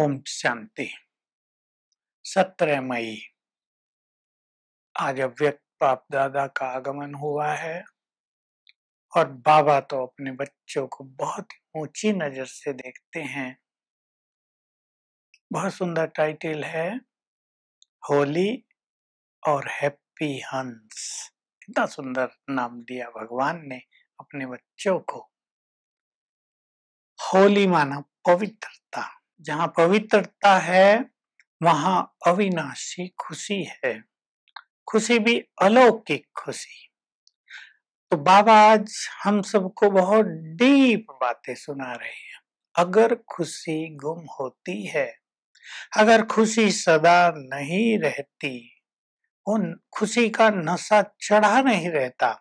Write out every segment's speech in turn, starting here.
ओम शांति सत्रह मई आज अव्यक्त बाप दादा का आगमन हुआ है और बाबा तो अपने बच्चों को बहुत ऊंची नजर से देखते हैं बहुत सुंदर टाइटल है होली और हैप्पी हंस कितना सुंदर नाम दिया भगवान ने अपने बच्चों को होली माना पवित्रता जहाँ पवित्रता है वहां अविनाशी खुशी है खुशी भी अलौकिक खुशी तो बाबा आज हम सबको बहुत डीप बातें सुना रहे हैं अगर खुशी गुम होती है अगर खुशी सदा नहीं रहती उन खुशी का नशा चढ़ा नहीं रहता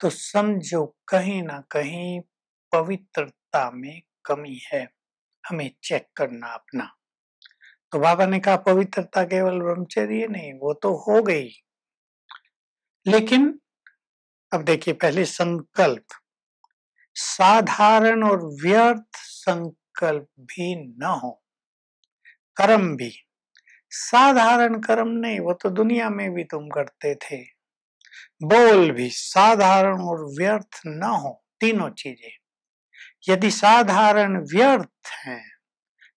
तो समझो कहीं ना कहीं पवित्रता में कमी है हमें चेक करना अपना तो बाबा ने कहा पवित्रता केवल ब्रह्मचर्य नहीं वो तो हो गई लेकिन अब देखिए पहले संकल्प साधारण और व्यर्थ संकल्प भी न हो कर्म भी साधारण कर्म नहीं वो तो दुनिया में भी तुम करते थे बोल भी साधारण और व्यर्थ न हो तीनों चीजें यदि साधारण व्यर्थ हैं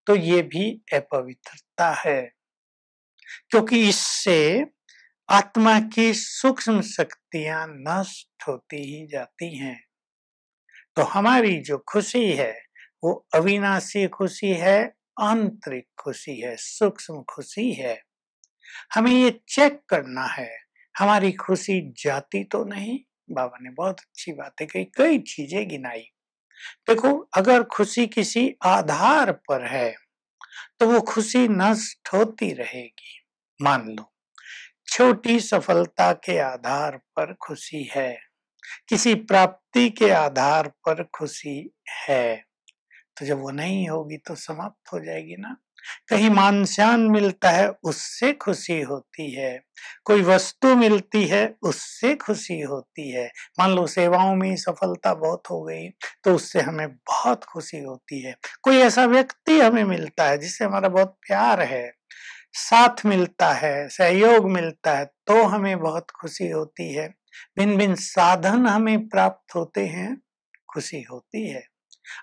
तो ये भी अपवित्रता है क्योंकि इससे आत्मा की सूक्ष्म शक्तियां नष्ट होती ही जाती हैं तो हमारी जो खुशी है वो अविनाशी खुशी है आंतरिक खुशी है सूक्ष्म खुशी है हमें ये चेक करना है हमारी खुशी जाती तो नहीं बाबा ने बहुत अच्छी बातें कही कई चीजें गिनाई देखो अगर खुशी किसी आधार पर है तो वो खुशी नष्ट होती रहेगी मान लो छोटी सफलता के आधार पर खुशी है किसी प्राप्ति के आधार पर खुशी है तो जब वो नहीं होगी तो समाप्त हो जाएगी ना कहीं मानस्यान मिलता है उससे खुशी होती है कोई वस्तु मिलती है उससे खुशी होती है मान लो सेवाओं में सफलता बहुत हो गई तो उससे हमें बहुत खुशी होती है कोई ऐसा व्यक्ति हमें मिलता है जिससे हमारा बहुत प्यार है साथ मिलता है सहयोग मिलता है तो हमें बहुत खुशी होती है भिन्न भिन्न साधन हमें प्राप्त होते हैं खुशी होती है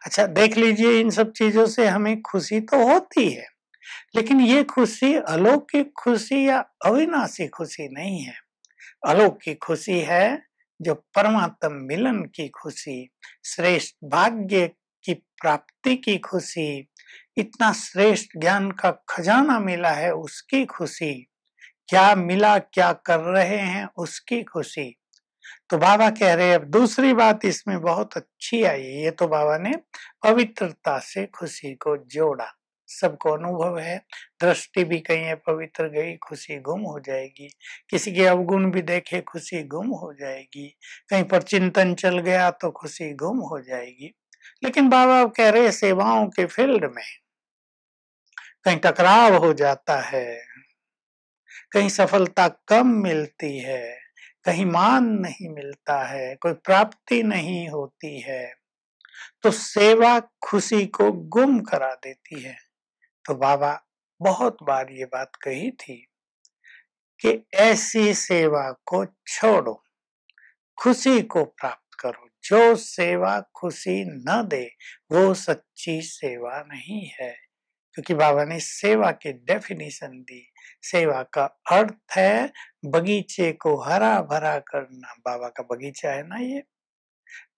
अच्छा देख लीजिए इन सब चीजों से हमें खुशी तो होती है लेकिन ये खुशी अलौकिक खुशी या अविनाशी खुशी नहीं है अलौकिक खुशी है जो परमात्म मिलन की खुशी श्रेष्ठ भाग्य की प्राप्ति की खुशी इतना श्रेष्ठ ज्ञान का खजाना मिला है उसकी खुशी क्या मिला क्या कर रहे हैं उसकी खुशी तो बाबा कह रहे अब दूसरी बात इसमें बहुत अच्छी आई ये तो बाबा ने पवित्रता से खुशी को जोड़ा सबको अनुभव है दृष्टि भी कहीं है पवित्र गई खुशी गुम हो जाएगी किसी के अवगुण भी देखे खुशी गुम हो जाएगी कहीं पर चिंतन चल गया तो खुशी गुम हो जाएगी लेकिन बाबा कह रहे सेवाओं के फील्ड में कहीं टकराव हो जाता है कहीं सफलता कम मिलती है कहीं मान नहीं मिलता है कोई प्राप्ति नहीं होती है तो सेवा खुशी को गुम करा देती है तो बाबा बहुत बार ये बात कही थी कि ऐसी सेवा को छोड़ो खुशी को प्राप्त करो जो सेवा खुशी न दे वो सच्ची सेवा नहीं है क्योंकि बाबा ने सेवा के डेफिनेशन दी सेवा का अर्थ है बगीचे को हरा भरा करना बाबा का बगीचा है ना ये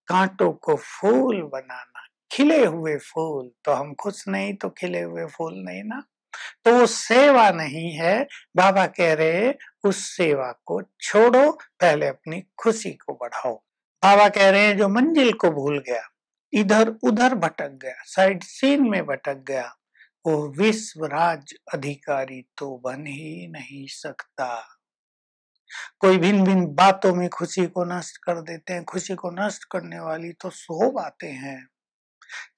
कांटों को फूल बनाना खिले हुए फूल तो हम खुश नहीं तो खिले हुए फूल नहीं ना तो वो सेवा नहीं है बाबा कह रहे उस सेवा को छोड़ो पहले अपनी खुशी को बढ़ाओ बाबा कह रहे हैं जो मंजिल को भूल गया इधर उधर भटक गया साइड सीन में भटक गया वो विश्व राज अधिकारी तो बन ही नहीं सकता कोई भिन्न भिन्न बातों में खुशी को नष्ट कर देते हैं खुशी को नष्ट करने वाली तो सो बातें हैं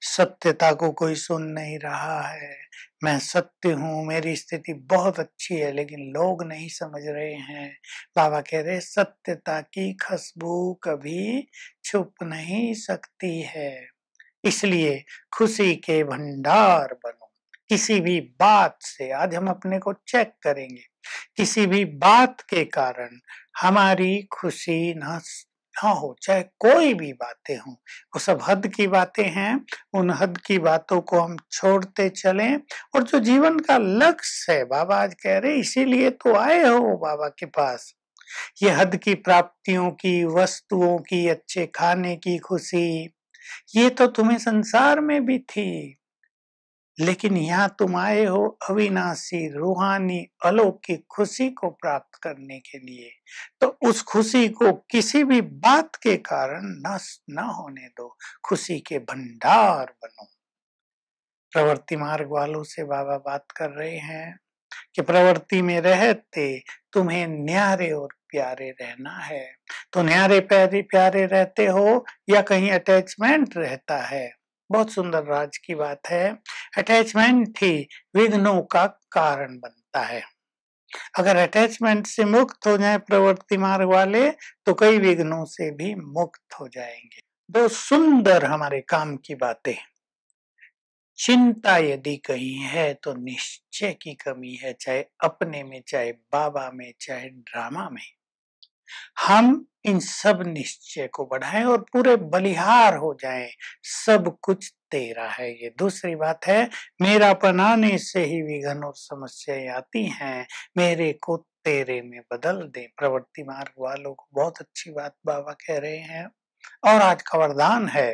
सत्यता को कोई सुन नहीं रहा है मैं सत्य हूँ मेरी स्थिति बहुत अच्छी है लेकिन लोग नहीं समझ रहे हैं बाबा कह रहे सत्यता की खुशबू कभी छुप नहीं सकती है इसलिए खुशी के भंडार बनो किसी भी बात से आज हम अपने को चेक करेंगे किसी भी बात के कारण हमारी खुशी ना ना हो चाहे कोई भी बातें हों वो सब हद की बातें हैं उन हद की बातों को हम छोड़ते चलें और जो जीवन का लक्ष्य है बाबा आज कह रहे इसीलिए तो आए हो बाबा के पास ये हद की प्राप्तियों की वस्तुओं की अच्छे खाने की खुशी ये तो तुम्हें संसार में भी थी लेकिन यहाँ तुम आए हो अविनाशी रूहानी अलौकिक खुशी को प्राप्त करने के लिए तो उस खुशी को किसी भी बात के कारण नष्ट न होने दो खुशी के भंडार बनो प्रवृत्ति मार्ग वालों से बाबा बात कर रहे हैं कि प्रवृत्ति में रहते तुम्हें न्यारे और प्यारे रहना है तो न्यारे प्यारे प्यारे रहते हो या कहीं अटैचमेंट रहता है बहुत सुंदर राज की बात है अटैचमेंट ही विघ्नों का कारण बनता है अगर अटैचमेंट से मुक्त हो जाए प्रवृत्ति मार्ग वाले तो कई विघ्नों से भी मुक्त हो जाएंगे दो सुंदर हमारे काम की बातें चिंता यदि कहीं है तो निश्चय की कमी है चाहे अपने में चाहे बाबा में चाहे ड्रामा में हम इन सब निश्चय को बढ़ाएं और पूरे बलिहार हो जाएं सब कुछ तेरा है ये दूसरी बात है मेरा बनाने से ही विघन और समस्याएं आती हैं मेरे को तेरे में बदल दे प्रवृत्ति मार्ग वालों को बहुत अच्छी बात बाबा कह रहे हैं और आज का वरदान है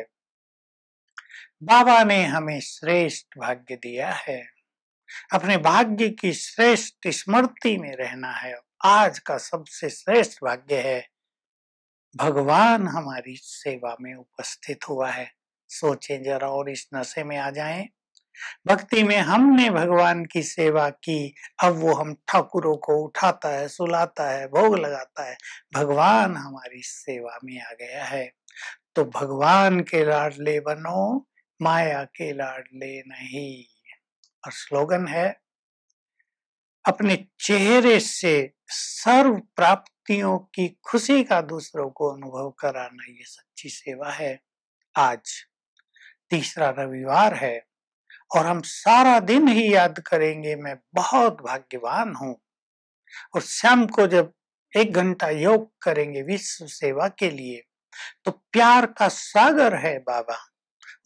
बाबा ने हमें श्रेष्ठ भाग्य दिया है अपने भाग्य की श्रेष्ठ स्मृति में रहना है आज का सबसे श्रेष्ठ भाग्य है भगवान हमारी सेवा में उपस्थित हुआ है सोचें जरा और इस नशे में आ जाएं भक्ति में हमने भगवान की सेवा की अब वो हम ठाकुरों को उठाता है सुलाता है भोग लगाता है भगवान हमारी सेवा में आ गया है तो भगवान के लाडले बनो माया के लाडले नहीं और स्लोगन है अपने चेहरे से सर्व प्राप्तियों की खुशी का दूसरों को अनुभव कराना ये सच्ची सेवा है आज तीसरा रविवार है और हम सारा दिन ही याद करेंगे मैं बहुत भाग्यवान हूं और शाम को जब एक घंटा योग करेंगे विश्व सेवा के लिए तो प्यार का सागर है बाबा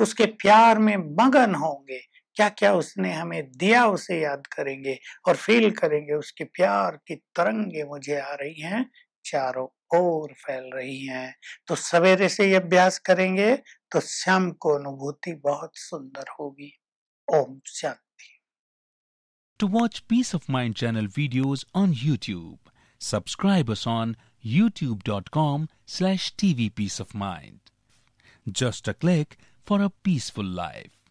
उसके प्यार में मगन होंगे क्या क्या उसने हमें दिया उसे याद करेंगे और फील करेंगे उसके प्यार की तरंगे मुझे आ रही हैं चारों ओर फैल रही हैं तो सवेरे से ये अभ्यास करेंगे तो शाम को अनुभूति बहुत सुंदर होगी Om Shanti to watch peace of mind channel videos on YouTube subscribe slash TV peace of mind just a click for a peaceful life